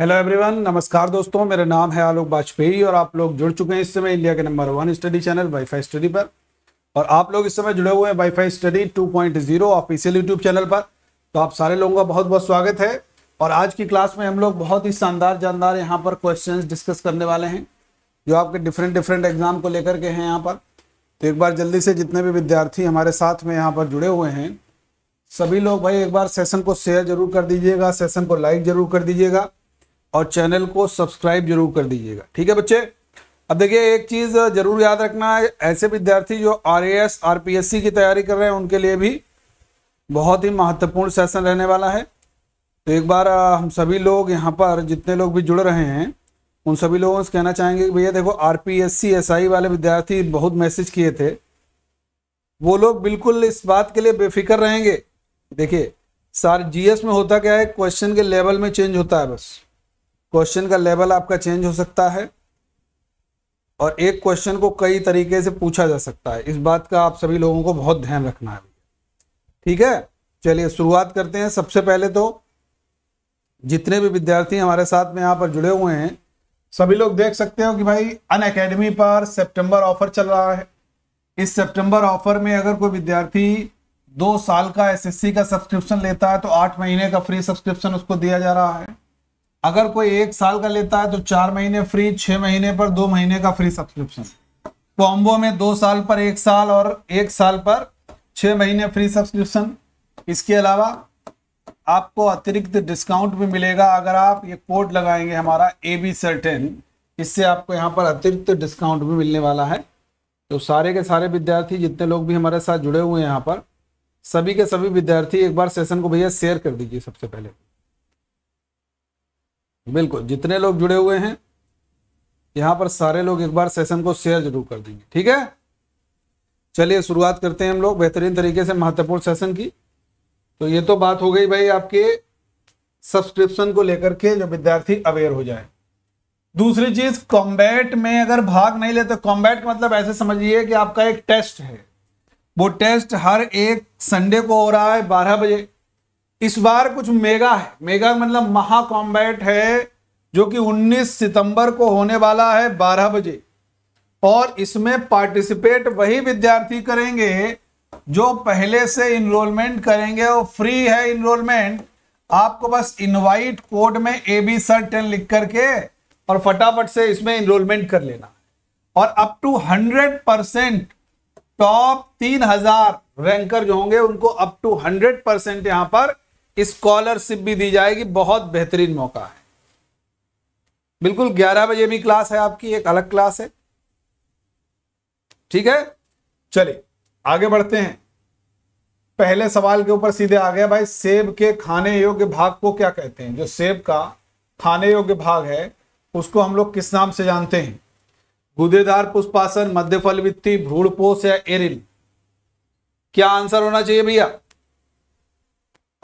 hello everyone नमस्कार दोस्तों मेरा नाम है आलोक वाजपेयी और आप लोग जुड़ चुके हैं इस समय इंडिया के number one study channel WiFi study पर और आप लोग इस समय जुड़े हुए हैं WiFi study 2.0 official YouTube channel पर तो आप सारे लोगों का बहुत बहुत स्वागत है और आज की क्लास में हम लोग बहुत ही शानदार जानदार यहाँ पर क्वेश्चन डिस्कस करने वाले हैं जो आपके डिफरेंट डिफरेंट एग्जाम को लेकर के हैं यहाँ पर तो एक बार जल्दी से जितने भी विद्यार्थी हमारे साथ में यहाँ पर जुड़े हुए हैं सभी लोग भाई एक बार सेशन को शेयर जरूर कर दीजिएगा सेशन को लाइक जरूर कर दीजिएगा और चैनल को सब्सक्राइब जरूर कर दीजिएगा ठीक है बच्चे अब देखिए एक चीज जरूर याद रखना है ऐसे विद्यार्थी जो R S R P S C की तैयारी कर रहे हैं उनके लिए भी बहुत ही महत्वपूर्ण सेशन रहने वाला है तो एक बार हम सभी लोग यहाँ पर जितने लोग भी जुड़ रहे हैं उन सभी लोगों से कहना चाहेंगे कि भैया देखो R P S C S I वाले विद्यार्थी बहुत मैसेज किए थे वो लोग बिल्कुल इस बात के लिए बेफिक्र रहेंगे देखिए सर जीएस में होता क्या है क्वेश्चन के लेवल में चेंज होता है बस क्वेश्चन का लेवल आपका चेंज हो सकता है और एक क्वेश्चन को कई तरीके से पूछा जा सकता है इस बात का आप सभी लोगों को बहुत ध्यान रखना है ठीक है चलिए शुरुआत करते हैं सबसे पहले तो जितने भी विद्यार्थी हमारे साथ में यहाँ पर जुड़े हुए हैं सभी लोग देख सकते हो कि भाई अन अकेडमी पर सितंबर ऑफर चल रहा है इस सितंबर ऑफर में अगर कोई विद्यार्थी दो साल का एसएससी का सब्सक्रिप्शन लेता है तो आठ महीने का फ्री सब्सक्रिप्शन उसको दिया जा रहा है अगर कोई एक साल का लेता है तो चार महीने फ्री छह महीने पर दो महीने का फ्री सब्सक्रिप्शन कॉम्बो में दो साल पर एक साल और एक साल पर छह महीने फ्री सब्सक्रिप्शन इसके अलावा आपको अतिरिक्त डिस्काउंट भी मिलेगा अगर आप ये कोड लगाएंगे हमारा ए बी सर्टेन इससे आपको यहाँ पर अतिरिक्त डिस्काउंट भी मिलने वाला है तो सारे के सारे विद्यार्थी जितने लोग भी हमारे साथ जुड़े हुए हैं यहाँ पर सभी के सभी विद्यार्थी एक बार सेशन को भैया शेयर कर दीजिए सबसे पहले बिल्कुल जितने लोग जुड़े हुए हैं यहां पर सारे लोग एक बार सेशन को शेयर जरूर कर देंगे ठीक है चलिए शुरुआत करते हैं हम लोग बेहतरीन तरीके से महत्वपूर्ण सेशन की तो ये तो बात हो गई भाई आपके सब्सक्रिप्शन को लेकर के जो विद्यार्थी अवेयर हो जाए दूसरी चीज कॉम्बैट में अगर भाग नहीं लेते तो कॉम्बैट का मतलब ऐसे समझिए कि आपका एक टेस्ट है वो टेस्ट हर एक संडे को हो रहा है बारह बजे इस बार कुछ मेगा है मेगा मतलब महा कॉम्बैट है जो कि 19 सितंबर को होने वाला है 12 बजे और इसमें पार्टिसिपेट वही विद्यार्थी करेंगे जो पहले से इनरोलमेंट करेंगे और फ्री है इनरोलमेंट आपको बस इनवाइट कोड में ए बी सर टेन लिख करके और फटाफट से इसमें इनरोलमेंट कर लेना और up to hundred percent top तीन हजार रैंकर जो होंगे उनको अप टू हंड्रेड परसेंट यहां पर स्कॉलरशिप भी दी जाएगी बहुत बेहतरीन मौका है बिल्कुल 11 बजे भी क्लास है आपकी एक अलग क्लास है ठीक है चलिए आगे बढ़ते हैं पहले सवाल के ऊपर सीधे आ गया भाई सेब के खाने योग्य भाग को क्या कहते हैं जो सेब का खाने योग्य भाग है उसको हम लोग किस नाम से जानते हैं गुदेदार पुष्पासन मध्य वित्ती भ्रूणपोष या एरिल क्या आंसर होना चाहिए भैया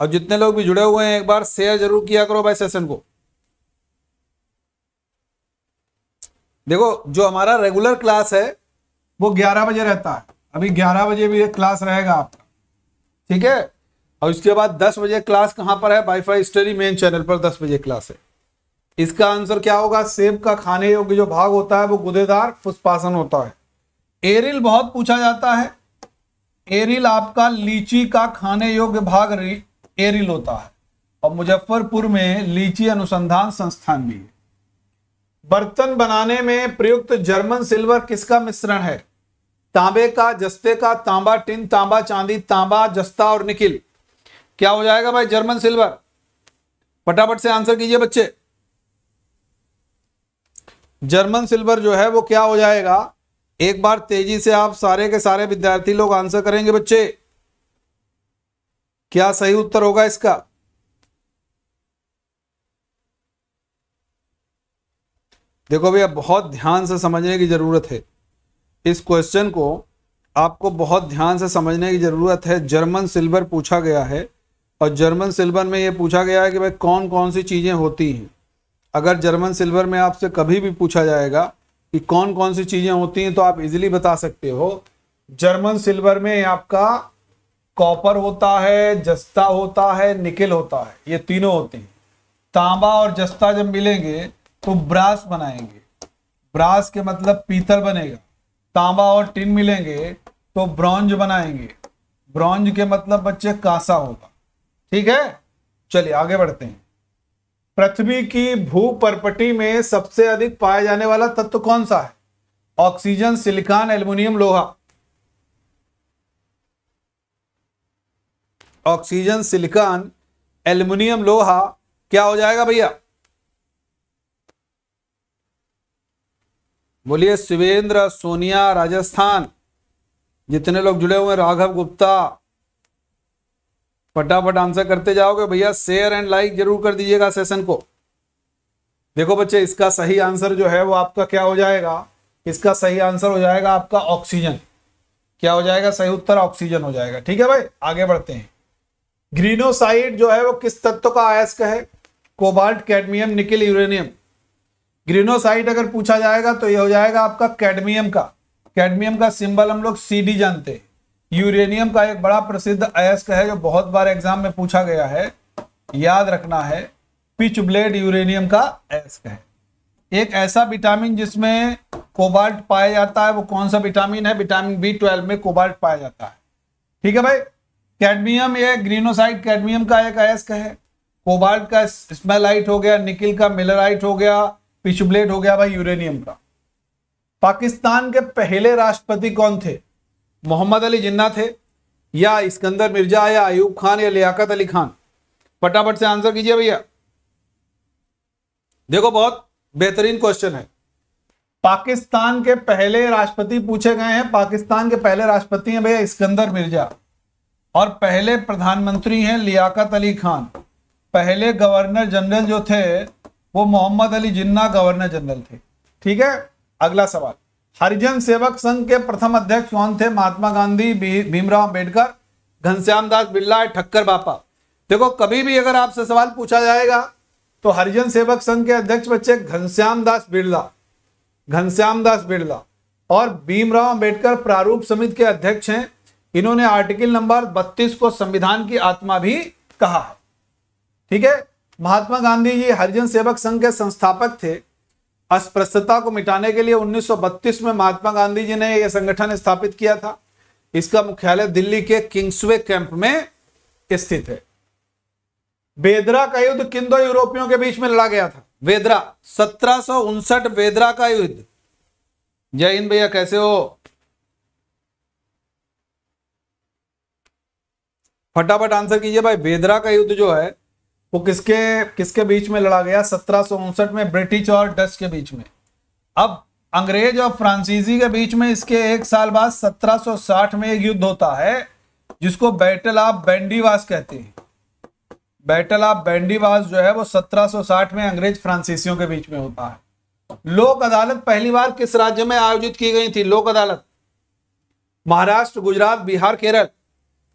और जितने लोग भी जुड़े हुए हैं एक बार शेयर जरूर किया करो भाई सेशन को देखो जो हमारा रेगुलर क्लास है वो 11 बजे रहता है अभी 11 बजे भी क्लास रहेगा आपका ठीक है और इसके बाद 10 बजे क्लास कहां पर है वाईफाई स्टडी मेन चैनल पर 10 बजे क्लास है इसका आंसर क्या होगा सेब का खाने योग्य जो भाग होता है वो गुदेदार फुसपासन होता है एरिल बहुत पूछा जाता है एरिल आपका लीची का खाने योग्य भाग एरिल होता है और मुजफ्फरपुर में लीची अनुसंधान संस्थान भी है बर्तन बनाने में प्रयुक्त जर्मन सिल्वर किसका मिश्रण है तांबे का जस्ते का तांबा टिन तांबा चांदी तांबा जस्ता और निकिल क्या हो जाएगा भाई जर्मन सिल्वर फटाफट से आंसर कीजिए बच्चे जर्मन सिल्वर जो है वो क्या हो जाएगा एक बार तेजी से आप सारे के सारे विद्यार्थी लोग आंसर करेंगे बच्चे क्या सही उत्तर होगा इसका देखो भैया बहुत ध्यान से समझने की जरूरत है इस क्वेश्चन को आपको बहुत ध्यान से समझने की जरूरत है जर्मन सिल्वर पूछा गया है और जर्मन सिल्वर में यह पूछा गया है कि भाई कौन कौन सी चीज़ें होती हैं अगर जर्मन सिल्वर में आपसे कभी भी पूछा जाएगा कि कौन कौन सी चीज़ें होती हैं तो आप इजीली बता सकते हो जर्मन सिल्वर में आपका कॉपर होता है जस्ता होता है निकिल होता है ये तीनों होते हैं तांबा और जस्ता जब मिलेंगे तो ब्रास बनाएंगे ब्रास के मतलब पीतल बनेगा तांबा और टिन मिलेंगे तो ब्रॉन्ज बनाएंगे ब्रॉन्ज के मतलब बच्चे कांसा होगा ठीक है चलिए आगे बढ़ते हैं पृथ्वी की भू परपटी में सबसे अधिक पाया जाने वाला तत्व कौन सा है ऑक्सीजन सिलिकॉन एल्यूमिनियम लोहा ऑक्सीजन सिलिकॉन एल्यूमिनियम लोहा क्या हो जाएगा भैया बोलिए शिवेंद्र सोनिया राजस्थान जितने लोग जुड़े हुए हैं राघव गुप्ता फटाफट आंसर करते जाओगे भैया शेयर एंड लाइक जरूर कर दीजिएगा सेशन को देखो बच्चे इसका सही आंसर जो है वो आपका क्या हो जाएगा इसका सही आंसर हो जाएगा आपका ऑक्सीजन क्या हो जाएगा सही उत्तर ऑक्सीजन हो जाएगा ठीक है भाई आगे बढ़ते हैं ग्रीनोसाइड जो है वो किस तत्व का अयस्क है cobalt cadmium nickel uranium greenockite अगर पूछा जाएगा तो यह हो जाएगा आपका कैडमियम का कैडमियम का सिंबल हम लोग डी जानते हैं यूरेनियम का एक बड़ा प्रसिद्ध अयस्क है जो बहुत बार एग्जाम में पूछा गया है याद रखना है पिच ब्लेड यूरेनियम का अयस्क है एक ऐसा विटामिन जिसमें कोबाल्ट पाया जाता है वो कौन सा विटामिन है विटामिन बी ट्वेल्व में कोबाल्ट पाया जाता है ठीक है भाई कैडमियम ये ग्रीनोसाइड कैडमियम का एक अयस्क है कोबाल्ट का स्मेलाइट हो गया निकिल का मिलराइट हो गया पिछब्लेट हो गया भाई यूरेनियम का पाकिस्तान के पहले राष्ट्रपति कौन थे मोहम्मद अली जिन्ना थे या इस्कंदर मिर्जा या अयूब खान या लियाकत अली खान फटाफट से आंसर कीजिए भैया देखो बहुत बेहतरीन क्वेश्चन है पाकिस्तान के पहले राष्ट्रपति पूछे गए हैं पाकिस्तान के पहले राष्ट्रपति हैं भैया इस्कंदर मिर्जा और पहले प्रधानमंत्री हैं लियाकत अली खान पहले गवर्नर जनरल जो थे वो मोहम्मद अली जिन्ना गवर्नर जनरल थे ठीक है अगला सवाल हरिजन सेवक संघ के प्रथम अध्यक्ष कौन थे महात्मा गांधी भीमराव अंबेडकर घनश्याम दास बिरला ठक्कर बापा देखो कभी भी अगर आपसे सवाल पूछा जाएगा तो हरिजन सेवक संघ के अध्यक्ष बच्चे घनश्याम दास बिरला घनश्याम दास बिरला और भीमराव अंबेडकर प्रारूप समिति के अध्यक्ष हैं इन्होंने आर्टिकल नंबर 32 को संविधान की आत्मा भी कहा है ठीक है महात्मा गांधी जी हरिजन सेवक संघ के संस्थापक थे अस्पृश्यता को मिटाने के लिए 1932 में महात्मा गांधी जी ने यह संगठन स्थापित किया था इसका मुख्यालय दिल्ली के किंग्सवे कैंप में स्थित है वेदरा का युद्ध किन दो यूरोपियों के बीच में लड़ा गया था वेदरा सत्रह वेदरा का युद्ध जय हिंद भैया कैसे हो फटाफट आंसर कीजिए भाई वेदरा का युद्ध जो है वो किसके किसके बीच में लड़ा गया सत्रह में ब्रिटिश और डच के बीच में अब अंग्रेज और फ्रांसीसी के बीच में इसके एक साल बाद 1760 में एक युद्ध होता है जिसको बैटल ऑफ बैंडीवास कहते हैं बैटल ऑफ बैंडीवास जो है वो 1760 में अंग्रेज फ्रांसीसियों के बीच में होता है लोक अदालत पहली बार किस राज्य में आयोजित की गई थी लोक अदालत महाराष्ट्र गुजरात बिहार केरल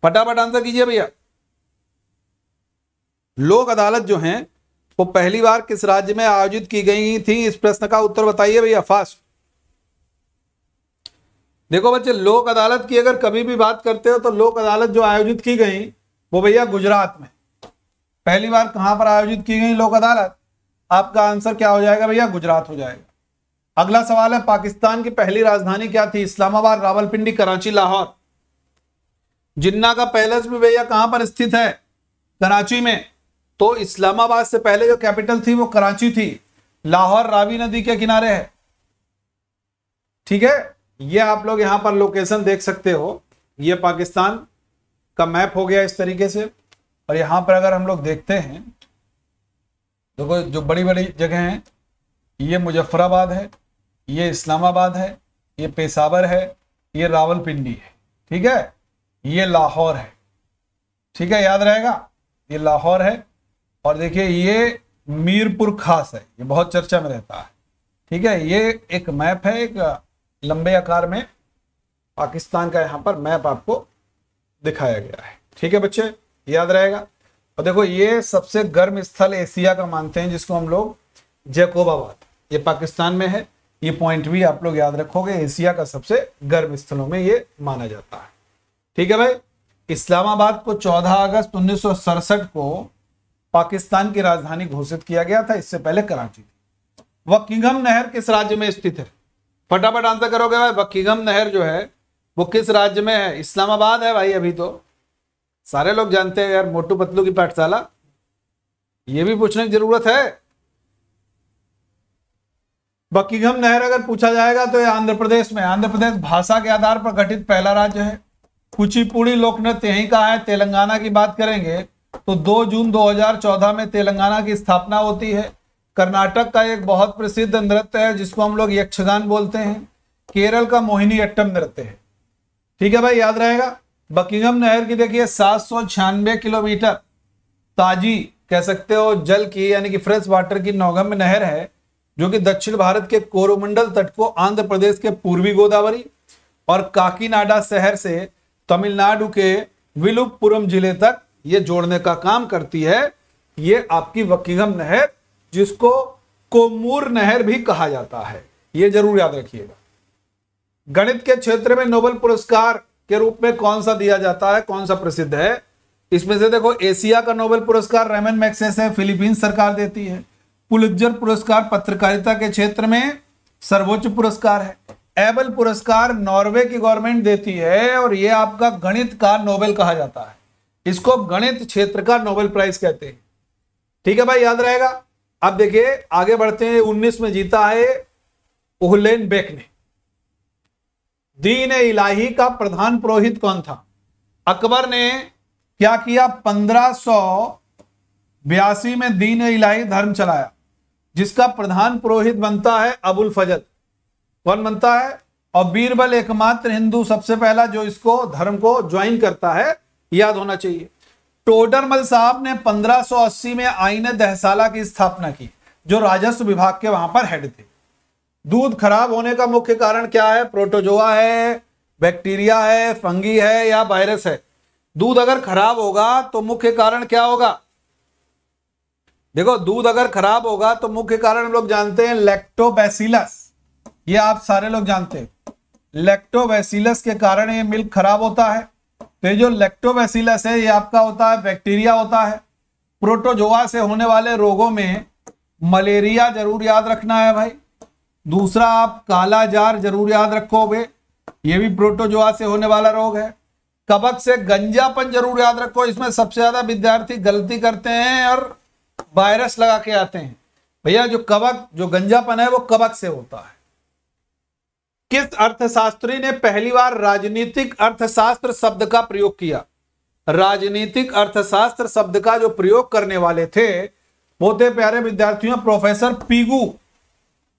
फटाफट आंसर कीजिए भैया लोक अदालत जो है वो पहली बार किस राज्य में आयोजित की गई थी इस प्रश्न का उत्तर बताइए भैया फास्ट देखो बच्चे लोक अदालत की अगर कभी भी बात करते हो तो लोक अदालत जो आयोजित की गई वो भैया गुजरात में पहली बार कहां पर आयोजित की गई लोक अदालत आपका आंसर क्या हो जाएगा भैया गुजरात हो जाएगा अगला सवाल है पाकिस्तान की पहली राजधानी क्या थी इस्लामाबाद रावलपिंडी कराची लाहौर जिन्ना का पैलेस भी भैया कहां पर स्थित है कराची में तो इस्लामाबाद से पहले जो कैपिटल थी वो कराची थी लाहौर रावी नदी के किनारे है ठीक है ये आप लोग यहां पर लोकेशन देख सकते हो ये पाकिस्तान का मैप हो गया इस तरीके से और यहां पर अगर हम लोग देखते हैं देखो जो बड़ी बड़ी जगह हैं ये मुजफ्फराबाद है ये इस्लामाबाद है ये पेशावर है ये रावलपिंडी है ठीक है ये लाहौर है ठीक है याद रहेगा ये लाहौर है और देखिए ये मीरपुर खास है ये बहुत चर्चा में रहता है ठीक है ये एक मैप है एक लंबे आकार में पाकिस्तान का यहाँ पर मैप आपको दिखाया गया है ठीक है बच्चे याद रहेगा और देखो ये सबसे गर्म स्थल एशिया का मानते हैं जिसको हम लोग जैकोबाबाद ये पाकिस्तान में है ये पॉइंट भी आप लोग याद रखोगे एशिया का सबसे गर्म स्थलों में ये माना जाता है ठीक है भाई इस्लामाबाद को 14 अगस्त उन्नीस को पाकिस्तान की राजधानी घोषित किया गया था इससे पहले कराची थी वकीगम नहर किस राज्य में स्थित है फटाफट आंसर करोगे भाई वकीगम नहर जो है वो किस राज्य में है इस्लामाबाद है भाई अभी तो सारे लोग जानते हैं यार मोटू पतलू की पाठशाला ये भी पूछने की जरूरत है बकीगम नहर अगर पूछा जाएगा तो ये आंध्र प्रदेश में आंध्र प्रदेश भाषा के आधार पर गठित पहला राज्य है कुचिपुड़ी लोकनृत्य यहीं का है तेलंगाना की बात करेंगे तो 2 जून 2014 में तेलंगाना की स्थापना होती है कर्नाटक का एक बहुत प्रसिद्ध नृत्य है जिसको हम लोग यक्षगान बोलते हैं केरल का मोहिनी अट्टम नृत्य है ठीक है भाई याद रहेगा बकिंगम नहर की देखिए सात किलोमीटर ताजी कह सकते हो जल की यानी कि फ्रेश वाटर की नौगम्य नहर है जो कि दक्षिण भारत के कोरोमंडल तट को आंध्र प्रदेश के पूर्वी गोदावरी और काकीनाडा शहर से तमिलनाडु के विलुपुरम जिले तक ये जोड़ने का काम करती है ये आपकी वकीगम नहर जिसको कोमूर नहर भी कहा जाता है ये जरूर याद रखिएगा गणित के क्षेत्र में नोबल पुरस्कार के रूप में कौन सा दिया जाता है कौन सा प्रसिद्ध है इसमें से देखो एशिया का नोबेल पुरस्कार रेमन मैक्सेस है फिलीपींस सरकार देती है पुलजर पुरस्कार पत्रकारिता के क्षेत्र में सर्वोच्च पुरस्कार है एबल पुरस्कार नॉर्वे की गवर्नमेंट देती है और यह आपका गणित का नोबेल कहा जाता है इसको गणित क्षेत्र का नोबेल प्राइज कहते हैं ठीक है भाई याद रहेगा अब देखिए आगे बढ़ते हैं उन्नीस में जीता है उहलेन बेक ने दीन इलाही का प्रधान पुरोहित कौन था अकबर ने क्या किया पंद्रह सौ बयासी में दीन इलाही धर्म चलाया जिसका प्रधान पुरोहित बनता है अबुल फजल कौन बनता है और बीरबल एकमात्र हिंदू सबसे पहला जो इसको धर्म को ज्वाइन करता है याद होना चाहिए टोडरमल साहब ने 1580 में आईन दहसाला की स्थापना की जो राजस्व विभाग के वहां पर हेड थे दूध खराब होने का मुख्य कारण क्या है प्रोटोजोआ है बैक्टीरिया है फंगी है या वायरस है दूध अगर खराब होगा तो मुख्य कारण क्या होगा देखो दूध अगर खराब होगा तो मुख्य कारण हम लोग जानते हैं लेक्टोबैसिलस ये आप सारे लोग जानते हैं लेक्टोवैसिलस के कारण ये मिल्क खराब होता है तो ये जो लेक्टोवैसिलस है ये आपका होता है बैक्टीरिया होता है प्रोटोजोआ से होने वाले रोगों में मलेरिया जरूर याद रखना है भाई दूसरा आप काला जार जरूर याद रखोगे ये भी प्रोटोजोआ से होने वाला रोग है कबक से गंजापन जरूर याद रखो इसमें सबसे ज्यादा विद्यार्थी गलती करते हैं और वायरस लगा के आते हैं भैया जो कबक जो गंजापन है वो कबक से होता है किस अर्थशास्त्री ने पहली बार राजनीतिक अर्थशास्त्र शब्द का प्रयोग किया राजनीतिक अर्थशास्त्र शब्द का जो प्रयोग करने वाले थे वो थे प्यारे विद्यार्थियों प्रोफेसर पीगू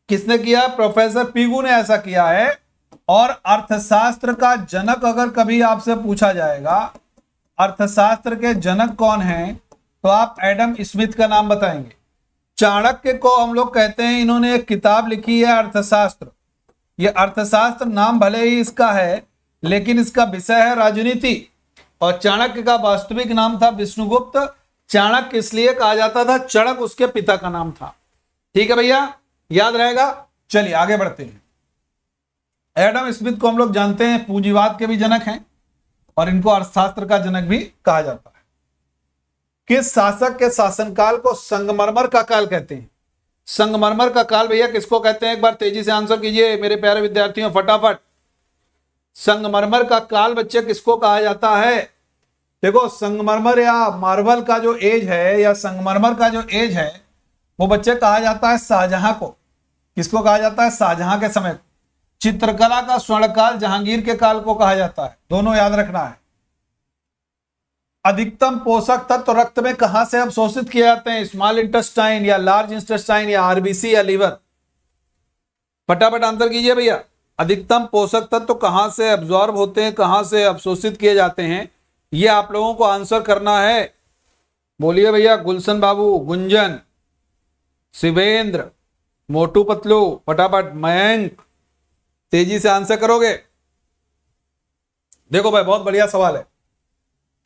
किसने किया प्रोफेसर पीगू ने ऐसा किया है और अर्थशास्त्र का जनक अगर कभी आपसे पूछा जाएगा अर्थशास्त्र के जनक कौन हैं तो आप एडम स्मिथ का नाम बताएंगे चाणक्य को हम लोग कहते हैं इन्होंने एक किताब लिखी है अर्थशास्त्र ये अर्थशास्त्र नाम भले ही इसका है लेकिन इसका विषय है राजनीति और चाणक्य का वास्तविक नाम था विष्णुगुप्त चाणक्य इसलिए कहा जाता था चणक उसके पिता का नाम था ठीक है भैया याद रहेगा चलिए आगे बढ़ते हैं एडम स्मिथ को हम लोग जानते हैं पूंजीवाद के भी जनक हैं और इनको अर्थशास्त्र का जनक भी कहा जाता है किस शासक के शासनकाल को संगमरमर का काल कहते हैं संगमरमर का काल भैया किसको कहते हैं एक बार तेजी से आंसर कीजिए मेरे प्यारे विद्यार्थियों फटाफट संगमरमर का काल बच्चे किसको कहा जाता है देखो संगमरमर या मार्बल का जो एज है या संगमरमर का जो एज है वो बच्चे कहा जाता है शाहजहां को किसको कहा जाता है शाहजहां के समय चित्रकला का स्वर्ण काल जहांगीर के काल को कहा जाता है दोनों याद रखना है अधिकतम पोषक तत्व तो रक्त में कहां से हम शोषित किए जाते हैं स्मॉल इंटेस्टाइन या लार्ज इंटेस्टाइन या आरबीसी या लीवर फटाफट आंसर कीजिए भैया अधिकतम पोषक तत्व तो कहां से अब्जॉर्ब होते हैं कहां से अवशोषित किए जाते हैं ये आप लोगों को आंसर करना है बोलिए भैया गुलशन बाबू गुंजन शिवेंद्र मोटू पतलू फटाफट मयंक तेजी से आंसर करोगे देखो भाई बहुत बढ़िया सवाल है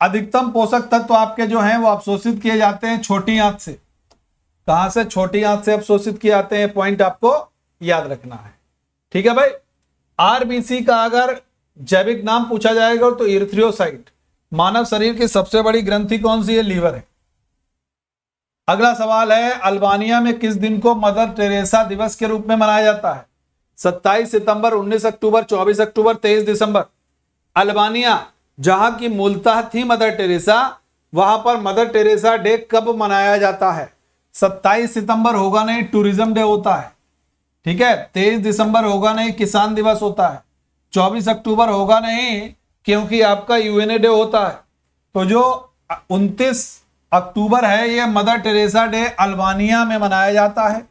अधिकतम पोषक तत्व आपके जो हैं वो अवशोषित किए जाते हैं छोटी आंत से कहां से छोटी आंत से अवशोषित किए जाते हैं पॉइंट आपको याद रखना है ठीक है भाई आरबीसी का अगर जैविक नाम पूछा जाएगा तो इर्थ्रियोसाइट मानव शरीर की सबसे बड़ी ग्रंथि कौन सी है लीवर है अगला सवाल है अल्बानिया में किस दिन को मदर टेरेसा दिवस के रूप में मनाया जाता है 27 सितंबर 19 अक्टूबर 24 अक्टूबर 23 दिसंबर अल्बानिया जहां की मूलतः थी मदर टेरेसा वहां पर मदर टेरेसा डे कब मनाया जाता है 27 सितंबर होगा नहीं टूरिज्म डे होता है ठीक है 23 दिसंबर होगा नहीं किसान दिवस होता है 24 अक्टूबर होगा नहीं क्योंकि आपका यूएनए डे होता है तो जो 29 अक्टूबर है ये मदर टेरेसा डे अल्बानिया में मनाया जाता है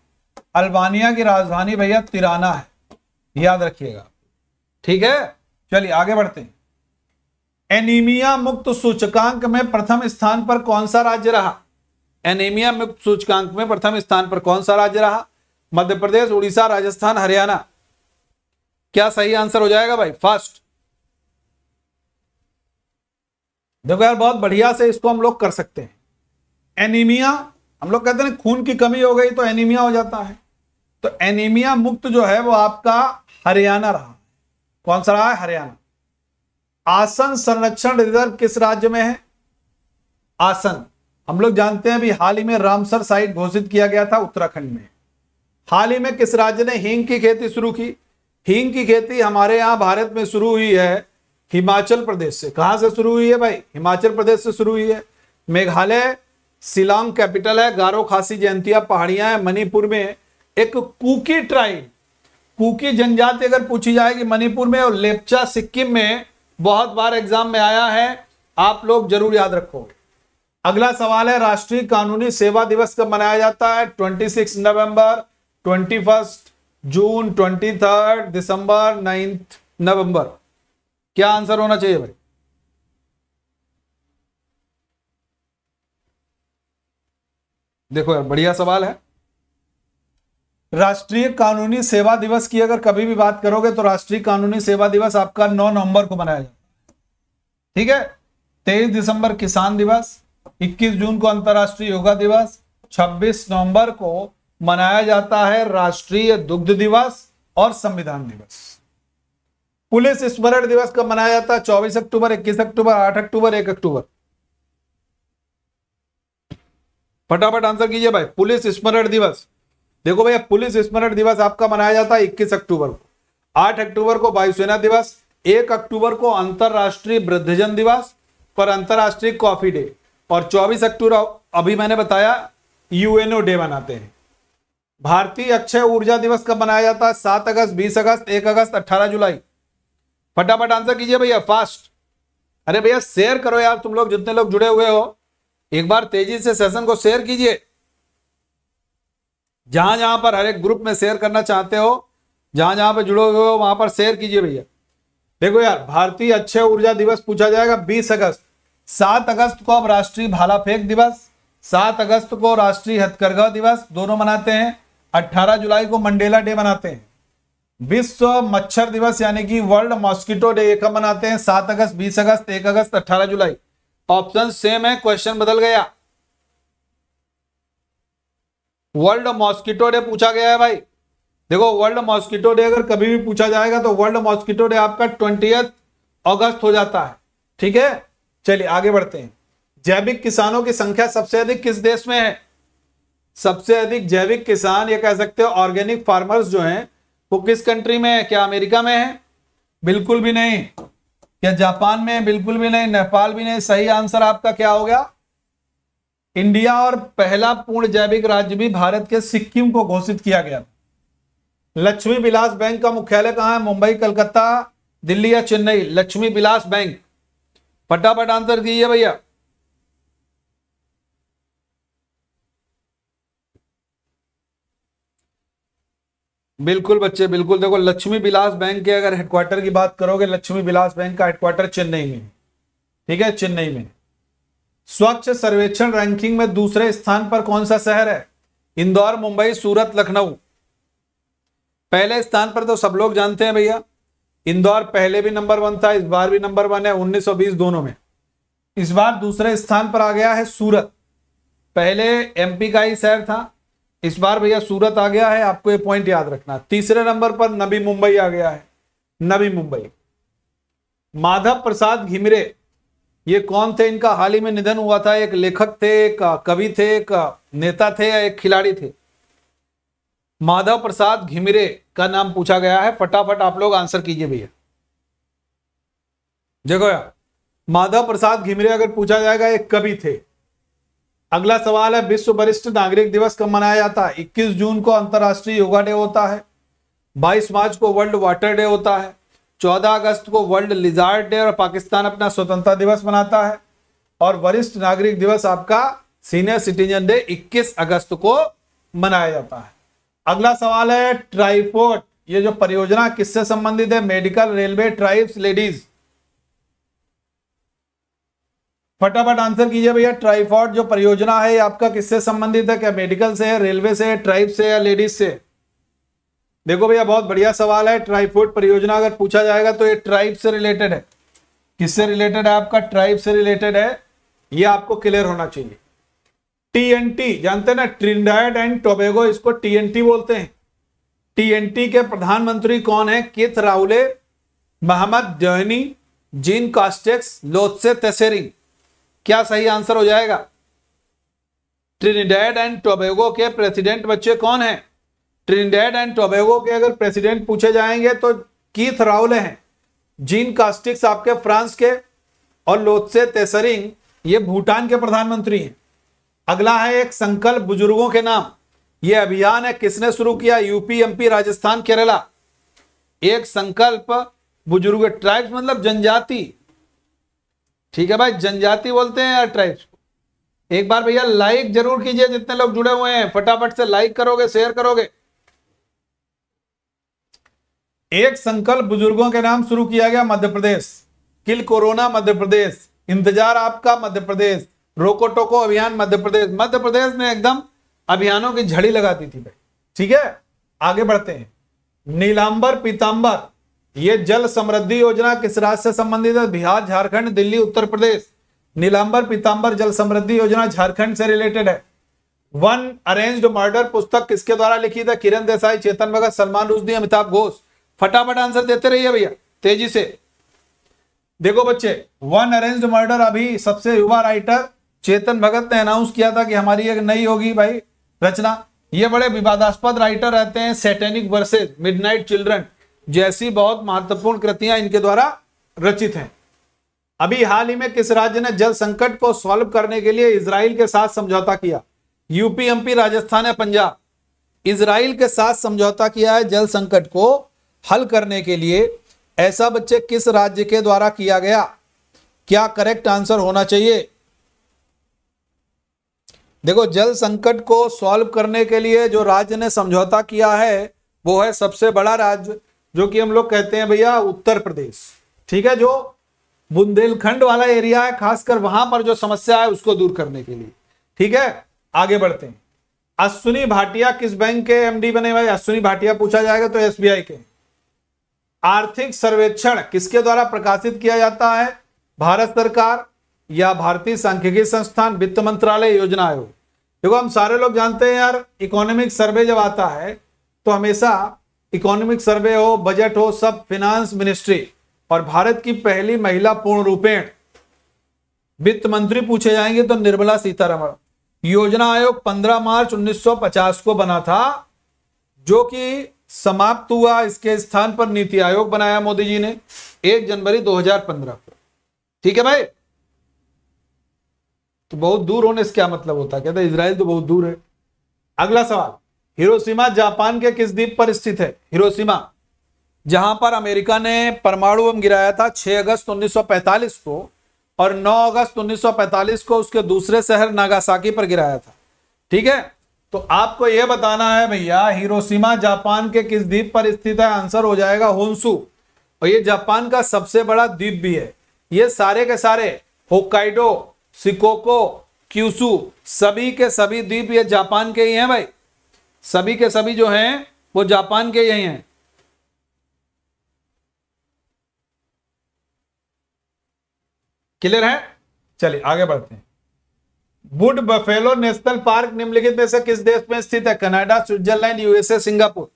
अल्बानिया की राजधानी भैया तिराना है याद रखिएगा ठीक है चलिए आगे बढ़ते हैं एनीमिया मुक्त सूचकांक में प्रथम स्थान पर कौन सा राज्य रहा एनीमिया मुक्त सूचकांक में प्रथम स्थान पर कौन सा राज्य रहा मध्य प्रदेश उड़ीसा राजस्थान हरियाणा क्या सही आंसर हो जाएगा भाई फर्स्ट देखो यार बहुत बढ़िया से इसको हम लोग कर सकते हैं एनीमिया हम लोग कहते हैं खून की कमी हो गई तो एनीमिया हो जाता है तो एनीमिया मुक्त जो है वो आपका हरियाणा रहा कौन सा रहा है हरियाणा आसन संरक्षण रिजर्व किस राज्य में है आसन हम लोग जानते हैं अभी हाल ही में रामसर साइट घोषित किया गया था उत्तराखंड में हाल ही में किस राज्य ने हींग की खेती शुरू की हींग की खेती हमारे यहाँ भारत में शुरू हुई है हिमाचल प्रदेश से कहाँ से शुरू हुई है भाई हिमाचल प्रदेश से शुरू हुई है मेघालय सिलांग कैपिटल है गारो खासी जयंतिया पहाड़ियां है मणिपुर में एक कुकी ट्राइब कुकी जनजाति अगर पूछी जाएगी मणिपुर में और लेपचा सिक्किम में बहुत बार एग्जाम में आया है आप लोग जरूर याद रखो अगला सवाल है राष्ट्रीय कानूनी सेवा दिवस कब मनाया जाता है 26 नवंबर 21 जून 23 दिसंबर 9 नवंबर क्या आंसर होना चाहिए भाई देखो यार बढ़िया सवाल है राष्ट्रीय कानूनी सेवा दिवस की अगर कभी भी बात करोगे तो राष्ट्रीय कानूनी सेवा दिवस आपका 9 नवंबर को मनाया जाता है ठीक है 23 दिसंबर किसान दिवस 21 जून को अंतर्राष्ट्रीय योगा दिवस 26 नवंबर को मनाया जाता है राष्ट्रीय दुग्ध दिवस और संविधान दिवस पुलिस स्मरण दिवस कब मनाया जाता है चौबीस अक्टूबर इक्कीस अक्टूबर आठ अक्टूबर एक अक्टूबर फटाफट आंसर कीजिए भाई पुलिस स्मरण दिवस देखो भैया पुलिस स्मरण दिवस आपका मनाया जाता है इक्कीस अक्टूबर को आठ अक्टूबर को वायुसेना दिवस एक अक्टूबर को अंतरराष्ट्रीय वृद्धजन दिवस पर अंतरराष्ट्रीय कॉफी डे और 24 अक्टूबर अभी मैंने बताया यूएनओ डे मनाते हैं भारतीय अक्षय ऊर्जा दिवस कब मनाया जाता है सात अगस्त बीस अगस्त एक अगस्त अट्ठारह जुलाई फटाफट आंसर कीजिए भैया फास्ट अरे भैया शेयर करो यार तुम लोग जितने लोग जुड़े हुए हो एक बार तेजी से सेशन को शेयर कीजिए जहां जहां पर हर एक ग्रुप में शेयर करना चाहते हो जहां जहां पर जुड़ोगे हो वहां पर शेयर कीजिए भैया देखो यार भारतीय अच्छे ऊर्जा दिवस पूछा जाएगा बीस अगस्त सात अगस्त को अब राष्ट्रीय भाला फेंक दिवस सात अगस्त को राष्ट्रीय हथकरघा दिवस दोनों मनाते हैं अट्ठारह जुलाई को मंडेला डे मनाते हैं विश्व मच्छर दिवस यानी कि वर्ल्ड मॉस्किटो डे कब मनाते हैं सात अगस्त बीस अगस्त एक अगस्त अट्ठारह जुलाई ऑप्शन सेम है क्वेश्चन बदल गया वर्ल्ड मॉस्किटो डे पूछा गया है भाई देखो वर्ल्ड मॉस्किटो डे अगर कभी भी पूछा जाएगा तो वर्ल्ड मॉस्किटो डे आपका ट्वेंटी अगस्त हो जाता है ठीक है चलिए आगे बढ़ते हैं जैविक किसानों की संख्या सबसे अधिक किस देश में है सबसे अधिक जैविक किसान ये कह सकते हो ऑर्गेनिक फार्मर्स जो हैं वो किस कंट्री में है क्या अमेरिका में है बिल्कुल भी नहीं क्या जापान में बिल्कुल भी नहीं नेपाल भी नहीं सही आंसर आपका क्या हो गया इंडिया और पहला पूर्ण जैविक राज्य भी भारत के सिक्किम को घोषित किया गया लक्ष्मी विलास बैंक का मुख्यालय कहां है मुंबई कलकत्ता दिल्ली या चेन्नई लक्ष्मी विलास बैंक फटाफट आंसर दीजिए भैया बिल्कुल बच्चे बिल्कुल देखो लक्ष्मी विलास बैंक के अगर हेडक्वार्टर की बात करोगे लक्ष्मी विलास बैंक का हेडक्वार्टर चेन्नई में ठीक है चेन्नई में स्वच्छ सर्वेक्षण रैंकिंग में दूसरे स्थान पर कौन सा शहर है इंदौर मुंबई सूरत लखनऊ पहले स्थान पर तो सब लोग जानते हैं भैया इंदौर पहले भी नंबर वन था इस बार भी नंबर वन है 1920 दोनों में इस बार दूसरे स्थान पर आ गया है सूरत पहले एमपी का ही शहर था इस बार भैया सूरत आ गया है आपको ये पॉइंट याद रखना तीसरे नंबर पर नबी मुंबई आ गया है नबी मुंबई माधव प्रसाद घिमरे ये कौन थे इनका हाल ही में निधन हुआ था एक लेखक थे एक कवि थे एक नेता थे या एक खिलाड़ी थे माधव प्रसाद घिमिरे का नाम पूछा गया है फटाफट आप लोग आंसर कीजिए भैया देखो यार माधव प्रसाद घिमिरे अगर पूछा जाएगा एक कवि थे अगला सवाल है विश्व वरिष्ठ नागरिक दिवस कब मनाया जाता है इक्कीस जून को अंतर्राष्ट्रीय योगा डे होता है बाईस मार्च को वर्ल्ड वाटर डे होता है 14 अगस्त को वर्ल्ड लिजार्ड डे और पाकिस्तान अपना स्वतंत्रता दिवस मनाता है और वरिष्ठ नागरिक दिवस आपका सीनियर सिटीजन डे 21 अगस्त को मनाया जाता है अगला सवाल है ट्राइफोर्ट ये जो परियोजना किससे संबंधित है मेडिकल रेलवे ट्राइब्स लेडीज फटाफट आंसर कीजिए भैया ट्राइफोर्ट जो परियोजना है आपका किससे संबंधित है क्या मेडिकल से है रेलवे से है ट्राइब से या लेडीज से देखो भैया बहुत बढ़िया सवाल है फूड परियोजना अगर पूछा जाएगा तो ये ट्राइब से रिलेटेड है किससे रिलेटेड है आपका ट्राइब से रिलेटेड है ये आपको क्लियर होना चाहिए टीएनटी जानते हैं ना ट्रिंडाइड एंड टोबेगो इसको टीएनटी बोलते हैं टीएनटी के प्रधानमंत्री कौन है Keith Rowley Mohammed Johnny Jean Castex Lotay Tshering क्या सही आंसर हो जाएगा ट्रिनिडेड एंड टोबेगो के प्रेसिडेंट बच्चे कौन है ट्रिंडेड एंड टोबेगो के अगर प्रेसिडेंट पूछे जाएंगे तो कीथ राउल हैं जीन कास्टिक्स आपके फ्रांस के और लोत्से तेसरिंग ये भूटान के प्रधानमंत्री हैं अगला है एक संकल्प बुजुर्गों के नाम ये अभियान है किसने शुरू किया यूपी एमपी राजस्थान केरला एक संकल्प बुजुर्ग ट्राइब्स मतलब जनजाति ठीक है भाई जनजाति बोलते हैं यार ट्राइब्स एक बार भैया लाइक जरूर कीजिए जितने लोग जुड़े हुए हैं फटाफट से लाइक करोगे शेयर करोगे एक संकल्प बुजुर्गों के नाम शुरू किया गया मध्य प्रदेश किल कोरोना मध्य प्रदेश इंतजार आपका मध्य प्रदेश रोको टोको अभियान मध्य प्रदेश मध्य प्रदेश ने एकदम अभियानों की झड़ी लगाती थी भाई ठीक है आगे बढ़ते हैं नीलांबर पीताम्बर ये जल समृद्धि योजना किस राज्य से संबंधित है बिहार झारखंड दिल्ली उत्तर प्रदेश नीलांबर पीताम्बर जल समृद्धि योजना झारखंड से रिलेटेड है वन अरेंज्ड मर्डर पुस्तक किसके द्वारा लिखी था किरण देसाई चेतन भगत सलमान रुजदी अमिताभ घोष फटाफट आंसर देते रहिए भैया तेजी से देखो बच्चे वन अरेंज्ड मर्डर अभी सबसे युवा राइटर चेतन भगत ने अनाउंस किया था कि हमारी एक नई होगी भाई रचना ये बड़े विवादास्पद राइटर रहते हैं सेटेनिक वर्सेज मिडनाइट चिल्ड्रन जैसी बहुत महत्वपूर्ण कृतियां इनके द्वारा रचित हैं अभी हाल ही में किस राज्य ने जल संकट को सॉल्व करने के लिए इसराइल के साथ समझौता किया यूपी एमपी राजस्थान या पंजाब इसराइल के साथ समझौता किया है जल संकट को हल करने के लिए ऐसा बच्चे किस राज्य के द्वारा किया गया क्या करेक्ट आंसर होना चाहिए देखो जल संकट को सॉल्व करने के लिए जो राज्य ने समझौता किया है वो है सबसे बड़ा राज्य जो कि हम लोग कहते हैं भैया उत्तर प्रदेश ठीक है जो बुंदेलखंड वाला एरिया है खासकर वहां पर जो समस्या है उसको दूर करने के लिए ठीक है आगे बढ़ते हैं अश्विनी भाटिया किस बैंक के एमडी बने भाई अश्विनी भाटिया पूछा जाएगा तो एसबीआई के आर्थिक सर्वेक्षण किसके द्वारा प्रकाशित किया जाता है भारत सरकार या भारतीय सांख्यिकी संस्थान वित्त मंत्रालय योजना आयोग देखो हम सारे लोग जानते हैं यार इकोनॉमिक सर्वे जब आता है तो हमेशा इकोनॉमिक सर्वे हो बजट हो सब फिनांस मिनिस्ट्री और भारत की पहली महिला पूर्ण रूपेण वित्त मंत्री पूछे जाएंगे तो निर्मला सीतारमण योजना आयोग 15 मार्च 1950 को बना था जो कि समाप्त हुआ इसके स्थान पर नीति आयोग बनाया मोदी जी ने एक जनवरी 2015 को ठीक है भाई तो बहुत दूर होने से क्या मतलब होता है कहते इसराइल तो बहुत दूर है अगला सवाल हिरोशिमा जापान के किस द्वीप पर स्थित है हिरोशिमा जहां पर अमेरिका ने परमाणु बम गिराया था 6 अगस्त 1945 को और 9 अगस्त 1945 को उसके दूसरे शहर नागासाकी पर गिराया था ठीक है तो आपको यह बताना है भैया हिरोशिमा जापान के किस द्वीप पर स्थित है आंसर हो जाएगा होन्सू और ये जापान का सबसे बड़ा द्वीप भी है ये सारे के सारे होकाइडो सिकोको क्यूसू सभी के सभी द्वीप ये जापान के ही हैं भाई सभी के सभी जो हैं वो जापान के यही हैं क्लियर है चलिए आगे बढ़ते हैं वुड बफेलो नेशनल पार्क निम्नलिखित में से किस देश में स्थित है Canada Switzerland USA Singapore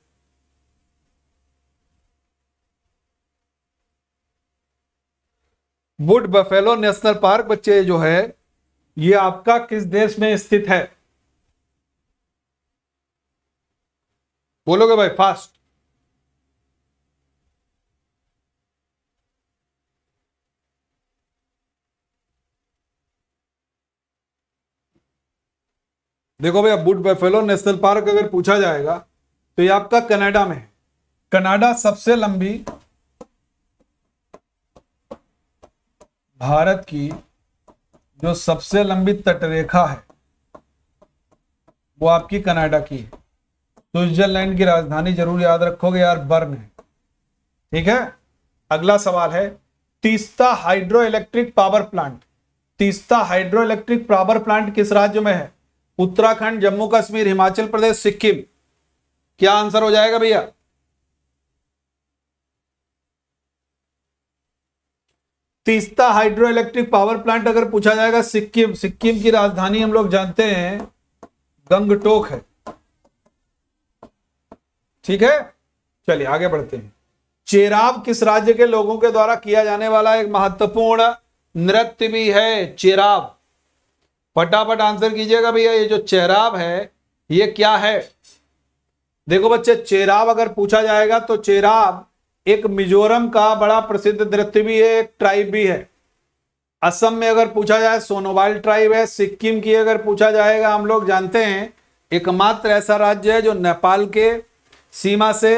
Wood Buffalo National Park बच्चे जो है ये आपका किस देश में स्थित है बोलोगे भाई फास्ट देखो भैया बुट बेफेलो नेशनल पार्क अगर पूछा जाएगा तो ये आपका कनाडा में है कनाडा सबसे लंबी भारत की जो सबसे लंबी तटरेखा है वो आपकी कनाडा की है स्विट्जरलैंड की राजधानी जरूर याद रखोगे यार बर्न है ठीक है अगला सवाल है Teesta hydro electric power plant Teesta hydro electric power plant किस राज्य में है उत्तराखंड जम्मू कश्मीर हिमाचल प्रदेश सिक्किम क्या आंसर हो जाएगा भैया Teesta hydro electric power plant अगर पूछा जाएगा सिक्किम सिक्किम की राजधानी हम लोग जानते हैं गंगटोक है ठीक है चलिए आगे बढ़ते हैं चेराव किस राज्य के लोगों के द्वारा किया जाने वाला एक महत्वपूर्ण नृत्य भी है चेराव फटाफट आंसर कीजिएगा भैया ये जो चेराब है ये क्या है देखो बच्चे चेराब अगर पूछा जाएगा तो चेराब एक मिजोरम का बड़ा प्रसिद्ध नृत्य भी है एक ट्राइब भी है असम में अगर पूछा जाए सोनोवाल ट्राइब है सिक्किम की अगर पूछा जाएगा हम लोग जानते हैं एकमात्र ऐसा राज्य है जो नेपाल के सीमा से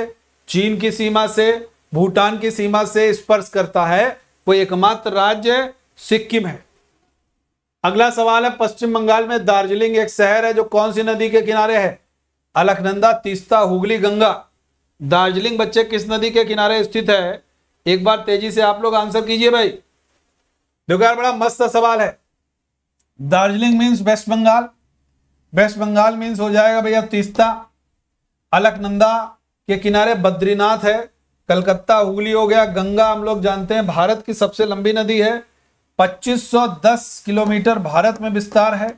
चीन की सीमा से भूटान की सीमा से स्पर्श करता है वो एकमात्र राज्य सिक्किम है अगला सवाल है पश्चिम बंगाल में दार्जिलिंग एक शहर है जो कौन सी नदी के किनारे है अलकनंदा तीस्ता हुगली गंगा दार्जिलिंग बच्चे किस नदी के किनारे स्थित है एक बार तेजी से आप लोग आंसर कीजिए भाई देखो यार बड़ा मस्त सवाल है Darjeeling means West Bengal West Bengal means हो जाएगा भैया तीस्ता अलकनंदा के किनारे बद्रीनाथ है कलकत्ता हुगली हो गया गंगा हम लोग जानते हैं भारत की सबसे लंबी नदी है 2510 किलोमीटर भारत में विस्तार है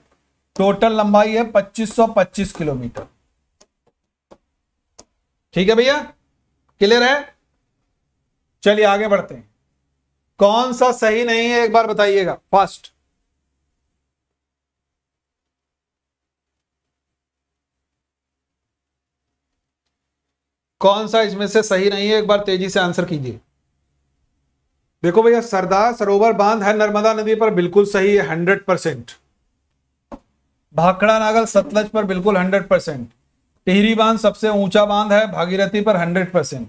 टोटल लंबाई है 2525 किलोमीटर ठीक है भैया क्लियर है चलिए आगे बढ़ते हैं कौन सा सही नहीं है एक बार बताइएगा फर्स्ट कौन सा इसमें से सही नहीं है एक बार तेजी से आंसर कीजिए देखो भैया सरदार सरोवर बांध है नर्मदा नदी पर बिल्कुल सही है हंड्रेड परसेंट भाखड़ा नागल सतलज पर बिल्कुल हंड्रेड परसेंट टिहरी बांध सबसे ऊंचा बांध है भागीरथी पर हंड्रेड परसेंट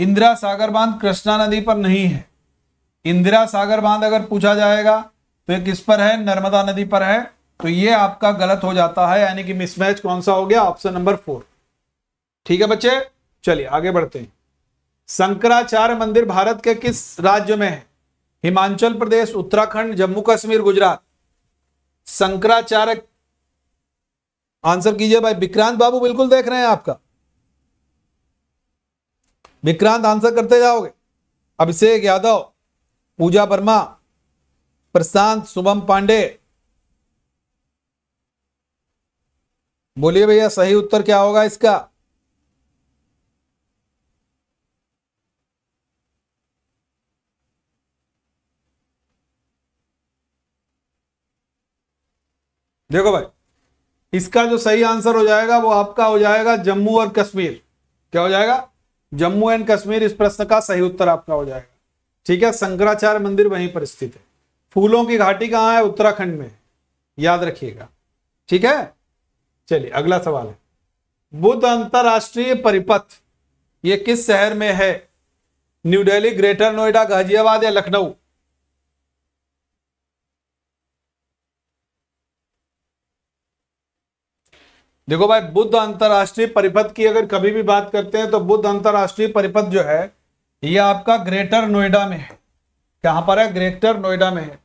इंदिरा सागर बांध कृष्णा नदी पर नहीं है इंदिरा सागर बांध अगर पूछा जाएगा तो ये किस पर है नर्मदा नदी पर है तो ये आपका गलत हो जाता है यानी कि मिसमैच कौन सा हो गया ऑप्शन नंबर फोर ठीक है बच्चे चलिए आगे बढ़ते हैं शंकराचार्य मंदिर भारत के किस राज्य में है हिमाचल प्रदेश उत्तराखंड जम्मू कश्मीर गुजरात शंकराचार्य आंसर कीजिए भाई विक्रांत बाबू बिल्कुल देख रहे हैं आपका विक्रांत आंसर करते जाओगे अभिषेक यादव पूजा वर्मा प्रशांत शुभम पांडे बोलिए भैया सही उत्तर क्या होगा इसका देखो भाई इसका जो सही आंसर हो जाएगा वो आपका हो जाएगा जम्मू और कश्मीर क्या हो जाएगा जम्मू एंड कश्मीर इस प्रश्न का सही उत्तर आपका हो जाएगा ठीक है शंकराचार्य मंदिर वहीं पर स्थित है फूलों की घाटी कहाँ है उत्तराखंड में याद रखिएगा ठीक है चलिए अगला सवाल है बुद्ध अंतरराष्ट्रीय परिपथ ये किस शहर में है न्यू दिल्ली ग्रेटर नोएडा गाजियाबाद या लखनऊ देखो भाई बुद्ध अंतर्राष्ट्रीय परिपथ की अगर कभी भी बात करते हैं तो बुद्ध अंतर्राष्ट्रीय परिपथ जो है ये आपका ग्रेटर नोएडा में है कहाँ पर है ग्रेटर नोएडा में है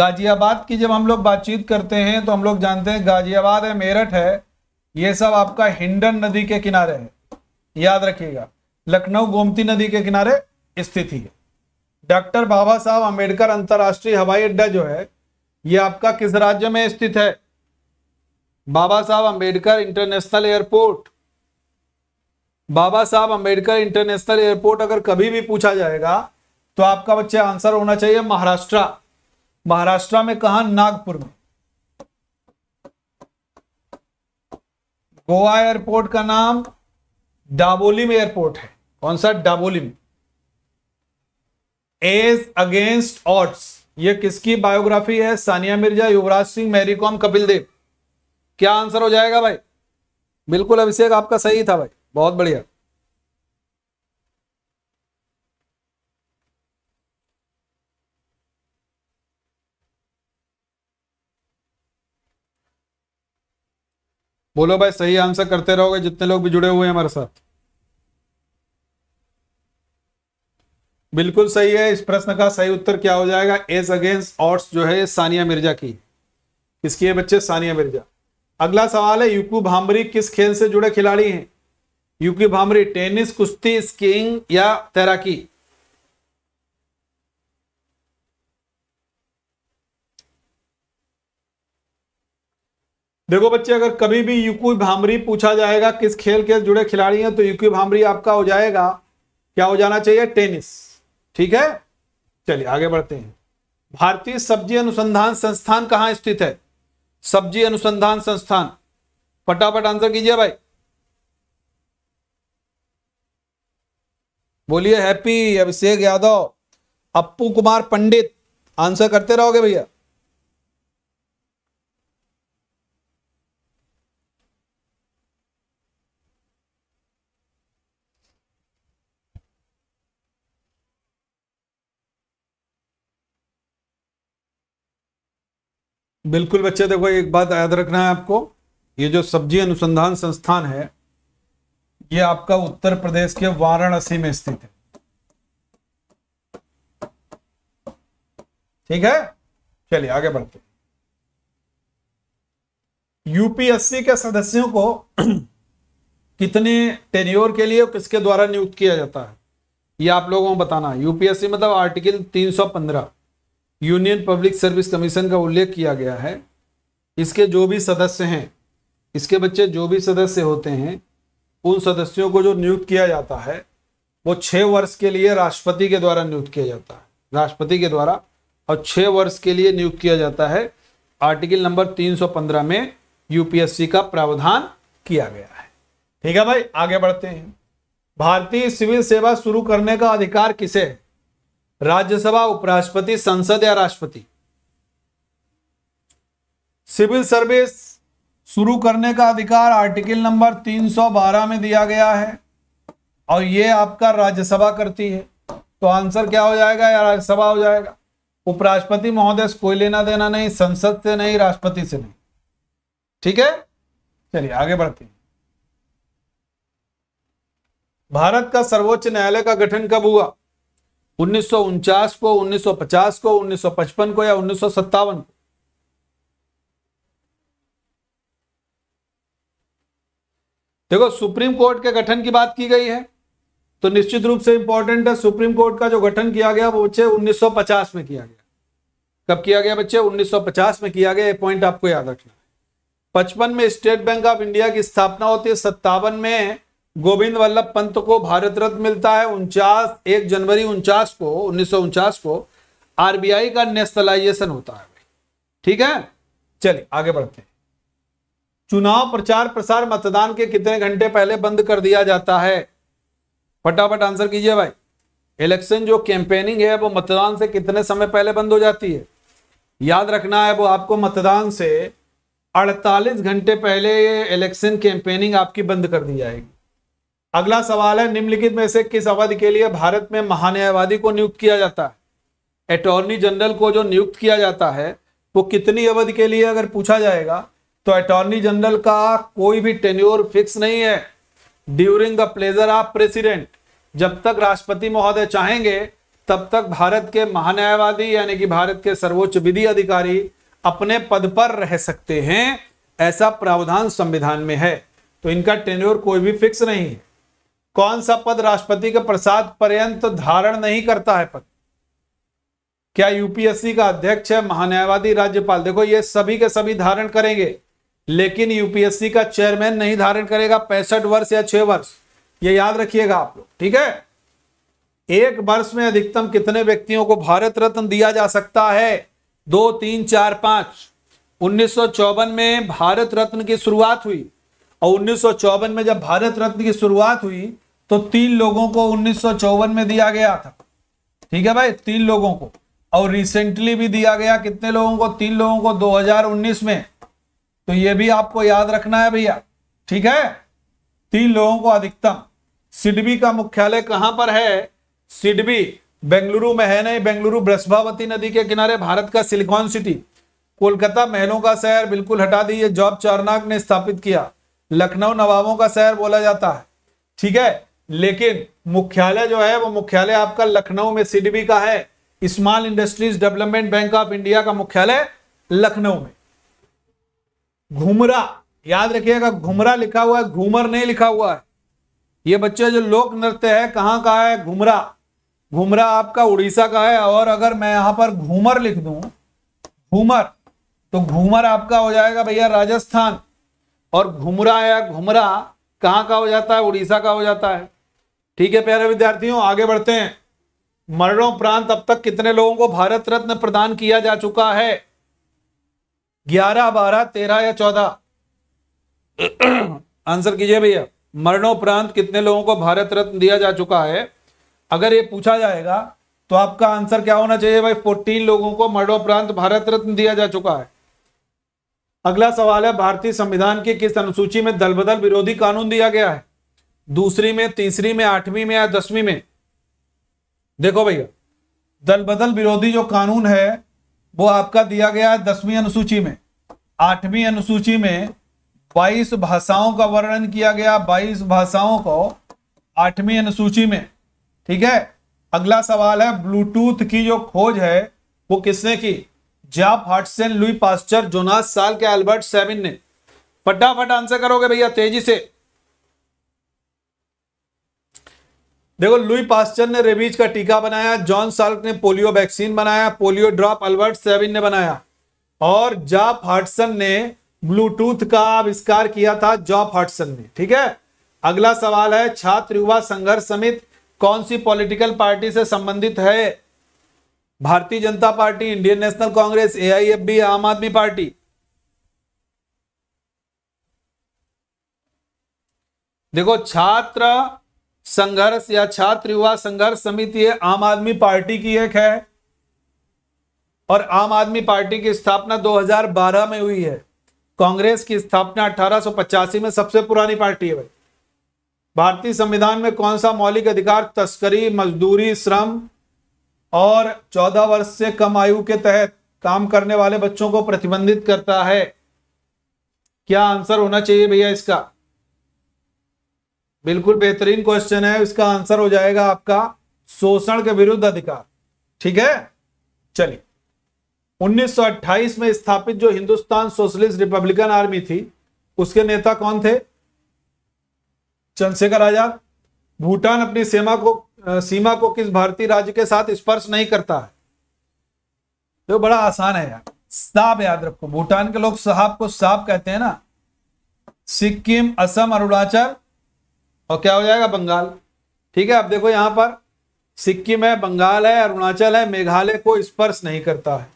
गाजियाबाद की जब हम लोग बातचीत करते हैं तो हम लोग जानते हैं गाजियाबाद है मेरठ है ये सब आपका हिंडन नदी के किनारे है याद रखिएगा लखनऊ गोमती नदी के किनारे स्थित ही है डॉक्टर बाबा साहब अम्बेडकर अंतर्राष्ट्रीय हवाई अड्डा जो है ये आपका किस राज्य में स्थित है बाबा साहब अंबेडकर इंटरनेशनल एयरपोर्ट बाबा साहब अंबेडकर इंटरनेशनल एयरपोर्ट अगर कभी भी पूछा जाएगा तो आपका बच्चा आंसर होना चाहिए महाराष्ट्र महाराष्ट्र में कहा नागपुर में गोवा एयरपोर्ट का नाम डाबोलिम एयरपोर्ट है कौन सा डाबोलिम एज अगेंस्ट ऑट्स ये किसकी बायोग्राफी है सानिया मिर्जा युवराज सिंह मैरीकॉम कपिल देव क्या आंसर हो जाएगा भाई बिल्कुल अभिषेक आपका सही था भाई बहुत बढ़िया बोलो भाई सही आंसर करते रहोगे जितने लोग भी जुड़े हुए हैं हमारे साथ बिल्कुल सही है इस प्रश्न का सही उत्तर क्या हो जाएगा एज अगेंस्ट ऑर्ट्स जो है सानिया मिर्जा की किसकी है बच्चे सानिया मिर्जा अगला सवाल है यूकू भामरी किस खेल से जुड़े खिलाड़ी हैं यूक्यू भामरी टेनिस कुश्ती स्कीइंग या तैराकी देखो बच्चे अगर कभी भी यूकी भामरी पूछा जाएगा किस खेल के जुड़े खिलाड़ी हैं तो यूक्यू भामरी आपका हो जाएगा क्या हो जाना चाहिए टेनिस ठीक है चलिए आगे बढ़ते हैं भारतीय सब्जी अनुसंधान संस्थान कहाँ स्थित है सब्जी अनुसंधान संस्थान फटाफट आंसर कीजिए भाई बोलिए हैप्पी अभिषेक यादव अप्पू कुमार पंडित आंसर करते रहोगे भैया बिल्कुल बच्चे देखो एक बात याद रखना है आपको ये जो सब्जी अनुसंधान संस्थान है ये आपका उत्तर प्रदेश के वाराणसी में स्थित है ठीक है चलिए आगे बढ़ते यूपीएससी के सदस्यों को कितने टेरियोर के लिए और किसके द्वारा नियुक्त किया जाता है ये आप लोगों को बताना यूपीएससी मतलब article 315 union public service commission का उल्लेख किया गया है इसके जो भी सदस्य हैं इसके बच्चे जो भी सदस्य होते हैं उन सदस्यों को जो नियुक्त किया जाता है वो छः वर्ष के लिए राष्ट्रपति के द्वारा नियुक्त किया जाता है राष्ट्रपति के द्वारा और छः वर्ष के लिए नियुक्त किया जाता है आर्टिकल नंबर 315 में यूपीएससी का प्रावधान किया गया है ठीक है भाई आगे बढ़ते हैं भारतीय सिविल सेवा शुरू करने का अधिकार किसे है राज्यसभा उपराष्ट्रपति संसद या राष्ट्रपति सिविल सर्विस शुरू करने का अधिकार आर्टिकल नंबर 312 में दिया गया है और यह आपका राज्यसभा करती है तो आंसर क्या हो जाएगा या राज्यसभा हो जाएगा उपराष्ट्रपति महोदय से कोई लेना देना नहीं संसद से नहीं राष्ट्रपति से नहीं ठीक है चलिए आगे बढ़ते हैं भारत का सर्वोच्च न्यायालय का गठन कब हुआ उन्नीस को 1950 को 1955 को या उन्नीस को देखो सुप्रीम कोर्ट के गठन की बात की गई है तो निश्चित रूप से इंपॉर्टेंट है सुप्रीम कोर्ट का जो गठन किया गया वो बच्चे 1950 में किया गया कब किया गया बच्चे 1950 में किया गया ये पॉइंट आपको याद रखना है पचपन में स्टेट बैंक ऑफ इंडिया की स्थापना होती है सत्तावन में गोविंद वल्लभ पंत को भारत रत्न मिलता है उनचास एक जनवरी उनचास को उन्नीस को आरबीआई का नेशनलाइजेशन होता है ठीक है चलिए आगे बढ़ते हैं चुनाव प्रचार प्रसार मतदान के कितने घंटे पहले बंद कर दिया जाता है फटाफट आंसर कीजिए भाई इलेक्शन जो कैंपेनिंग है वो मतदान से कितने समय पहले बंद हो जाती है याद रखना है वो आपको मतदान से 48 घंटे पहले इलेक्शन कैंपेनिंग आपकी बंद कर दी जाएगी अगला सवाल है निम्नलिखित में से किस अवधि के लिए भारत में महान्यायवादी को नियुक्त किया जाता है अटॉर्नी जनरल को जो नियुक्त किया जाता है वो कितनी अवधि के लिए अगर पूछा जाएगा तो अटॉर्नी जनरल का कोई भी टेन्योर फिक्स नहीं है during the pleasure of president जब तक राष्ट्रपति महोदय चाहेंगे तब तक भारत के महान्यायवादी यानी कि भारत के सर्वोच्च विधि अधिकारी अपने पद पर रह सकते हैं ऐसा प्रावधान संविधान में है तो इनका टेन्योर कोई भी फिक्स नहीं है कौन सा पद राष्ट्रपति के प्रसाद पर्यंत तो धारण नहीं करता है पद क्या यूपीएससी का अध्यक्ष है महान्यायवादी राज्यपाल देखो ये सभी के सभी धारण करेंगे लेकिन यूपीएससी का चेयरमैन नहीं धारण करेगा पैंसठ वर्ष या छह वर्ष ये याद रखिएगा आप लोग ठीक है एक वर्ष में अधिकतम कितने व्यक्तियों को भारत रत्न दिया जा सकता है दो तीन चार पांच उन्नीस में भारत रत्न की शुरुआत हुई और उन्नीस में जब भारत रत्न की शुरुआत हुई तो तीन लोगों को उन्नीस में दिया गया था ठीक है भाई तीन लोगों को और रिसेंटली भी दिया गया कितने लोगों को तीन लोगों को 2019 में तो ये भी आपको याद रखना है भैया ठीक है तीन लोगों को अधिकतम सिडबी का मुख्यालय कहां पर है सिडबी बेंगलुरु में है नहीं बेंगलुरु ब्रस्भावती नदी के किनारे भारत का सिलिकॉन सिटी कोलकाता महलों का शहर बिल्कुल हटा दी जॉब चारनाक ने स्थापित किया लखनऊ नवाबों का शहर बोला जाता है ठीक है लेकिन मुख्यालय जो है वो मुख्यालय आपका लखनऊ में सिडबी का है small industries development bank of India का मुख्यालय लखनऊ में घुमरा याद रखिएगा घुमरा लिखा हुआ है घूमर नहीं लिखा हुआ है ये बच्चे जो लोक नृत्य है कहाँ का है घुमरा घुमरा आपका उड़ीसा का है और अगर मैं यहां पर घूमर लिख दू घूमर तो घूमर आपका हो जाएगा भैया राजस्थान और घुमरा या घुमरा कहाँ का हो जाता है उड़ीसा का हो जाता है ठीक है प्यारे विद्यार्थियों आगे बढ़ते हैं मरणोपरांत अब तक कितने लोगों को भारत रत्न प्रदान किया जा चुका है ग्यारह बारह तेरह या चौदह आंसर कीजिए भैया मरणोपरांत कितने लोगों को भारत रत्न दिया जा चुका है अगर ये पूछा जाएगा तो आपका आंसर क्या होना चाहिए भाई फोर्टीन लोगों को मरणोपरांत भारत रत्न दिया जा चुका है अगला सवाल है भारतीय संविधान की किस अनुसूची में दल बदल विरोधी कानून दिया गया है दूसरी में तीसरी में आठवीं में या दसवीं में देखो भैया दल बदल विरोधी जो कानून है वो आपका दिया गया है दसवीं अनुसूची में आठवीं अनुसूची में 22 भाषाओं का वर्णन किया गया 22 भाषाओं को आठवीं अनुसूची में ठीक है अगला सवाल है ब्लूटूथ की जो खोज है वो किसने की जाप हार्टसेन लुई पास्टर जोनास साल के अल्बर्ट सेविन ने फटाफट आंसर करोगे भैया तेजी से देखो लुई पास्चर ने रेबीज का टीका बनाया जॉन साल्क ने पोलियो वैक्सीन बनाया पोलियो ड्रॉप अल्बर्ट सेविन ने बनाया और जॉब हार्टसन ने ब्लूटूथ का आविष्कार किया था जॉब हार्टसन ने ठीक है अगला सवाल है छात्र युवा संघर्ष समिति कौन सी पॉलिटिकल पार्टी से संबंधित है Bharatiya Janata Party Indian National Congress ए आम आदमी पार्टी देखो छात्र संघर्ष या छात्र युवा संघर्ष समिति है आम आदमी पार्टी की एक है और आम आदमी पार्टी की स्थापना 2012 में हुई है कांग्रेस की स्थापना अठारह में सबसे पुरानी पार्टी है भाई भारतीय संविधान में कौन सा मौलिक अधिकार तस्करी मजदूरी श्रम और 14 वर्ष से कम आयु के तहत काम करने वाले बच्चों को प्रतिबंधित करता है क्या आंसर होना चाहिए भैया इसका बिल्कुल बेहतरीन क्वेश्चन है इसका आंसर हो जाएगा आपका शोषण के विरुद्ध अधिकार ठीक है चलिए 1928 में स्थापित जो हिंदुस्तान सोशलिस्ट रिपब्लिकन आर्मी थी उसके नेता कौन थे चंद्रशेखर आजाद भूटान अपनी सीमा को सीमा को किस भारतीय राज्य के साथ स्पर्श नहीं करता है तो बड़ा आसान है यार साब याद रखो भूटान के लोग साहब को साहब कहते हैं ना सिक्किम असम अरुणाचल और क्या हो जाएगा बंगाल ठीक है अब देखो यहां पर सिक्किम है बंगाल है अरुणाचल है मेघालय को स्पर्श नहीं करता है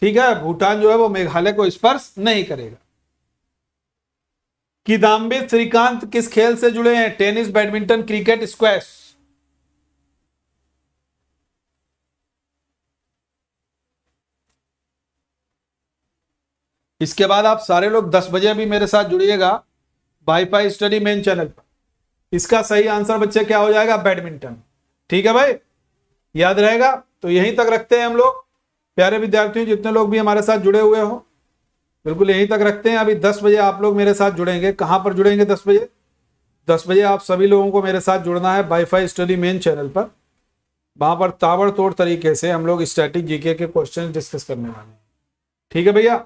ठीक है भूटान जो है वो मेघालय को स्पर्श नहीं करेगा किदाम्बी श्रीकांत किस खेल से जुड़े हैं टेनिस बैडमिंटन क्रिकेट स्क्वैश इसके बाद आप सारे लोग 10 बजे भी मेरे साथ जुड़िएगा वाईफाई स्टडी मेन चैनल पर इसका सही आंसर बच्चे क्या हो जाएगा बैडमिंटन ठीक है भाई याद रहेगा तो यहीं तक रखते हैं हम लोग प्यारे विद्यार्थियों जितने लोग भी हमारे साथ जुड़े हुए हो बिल्कुल यहीं तक रखते हैं अभी दस बजे आप लोग मेरे साथ जुड़ेंगे कहाँ पर जुड़ेंगे दस बजे दस बजे आप सभी लोगों को मेरे साथ जुड़ना है वाईफाई स्टडी मेन चैनल पर वहां पर ताबड़तोड़ तरीके से हम लोग स्टैटिक जीके के क्वेश्चन डिस्कस करने वाले हैं ठीक है भैया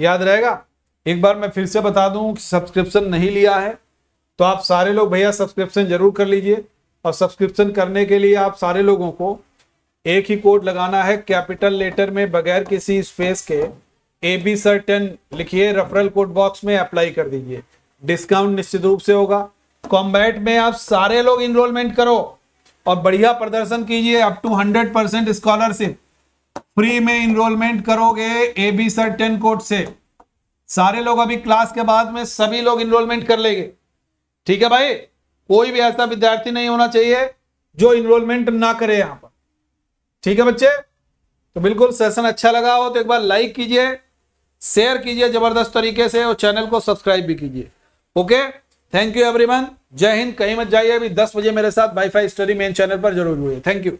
याद रहेगा एक बार मैं फिर से बता दूं कि सब्सक्रिप्शन नहीं लिया है तो आप सारे लोग भैया सब्सक्रिप्शन जरूर कर लीजिए और सब्सक्रिप्शन करने के लिए आप सारे लोगों को एक ही कोड लगाना है कैपिटल लेटर में बगैर किसी स्पेस के ए बी सर टेन लिखिए रेफरल कोड बॉक्स में अप्लाई कर दीजिए डिस्काउंट निश्चित रूप से होगा कॉम्बैट में आप सारे लोग इनरोलमेंट करो और बढ़िया प्रदर्शन कीजिए up to hundred percent scholarship free में इनरोलमेंट करोगे A B sir ten code से सारे लोग अभी क्लास के बाद में सभी लोग इनरोलमेंट कर लेंगे ठीक है भाई कोई भी ऐसा विद्यार्थी नहीं होना चाहिए जो इनरोलमेंट ना करे यहां पर ठीक है बच्चे तो बिल्कुल सेशन अच्छा लगा हो तो एक बार लाइक कीजिए शेयर कीजिए जबरदस्त तरीके से और चैनल को सब्सक्राइब भी कीजिए ओके थैंक यू एवरीवन जय हिंद कहीं मत जाइए अभी 10 बजे मेरे साथ वाईफाई स्टडी मेन चैनल पर जरूर हुए थैंक यू